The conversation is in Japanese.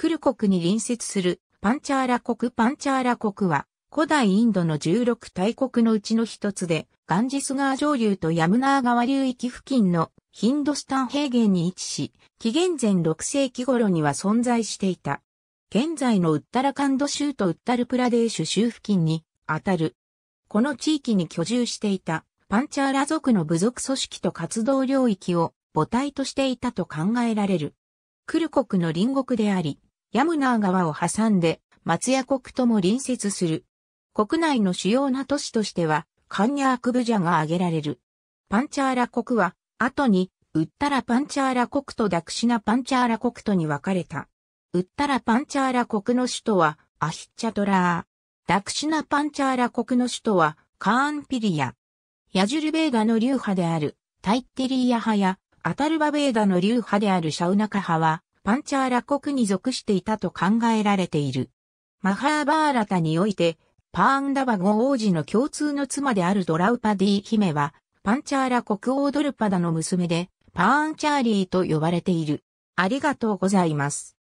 クル国に隣接するパンチャーラ国パンチャーラ国は古代インドの16大国のうちの一つでガンジス川上流とヤムナー川流域付近のヒンドスタン平原に位置し、紀元前6世紀頃には存在していた。現在のウッタラカンド州とウッタルプラデーシュ州付近にあたる。この地域に居住していたパンチャーラ族の部族組織と活動領域を母体としていたと考えられる。クル国の隣国であり、ヤムナー川を挟んで、松屋国とも隣接する。国内の主要な都市としては、カンニャークブジャが挙げられる。パンチャーラ国は、後に、ウッタラパンチャーラ国とダクシナパンチャーラ国とに分かれた。ウッタラパンチャーラ国の首都は、アヒッチャトラー。ダクシナパンチャーラ国の首都は、カーンピリア。ヤジュルベーダの流派である、タイッテリーヤ派や、アタルバベーダの流派であるシャウナカ派は、パンチャーラ国に属していたと考えられている。マハーバーラタにおいて、パーンダバゴ王子の共通の妻であるドラウパディ姫は、パンチャーラ国王ドルパダの娘で、パーンチャーリーと呼ばれている。ありがとうございます。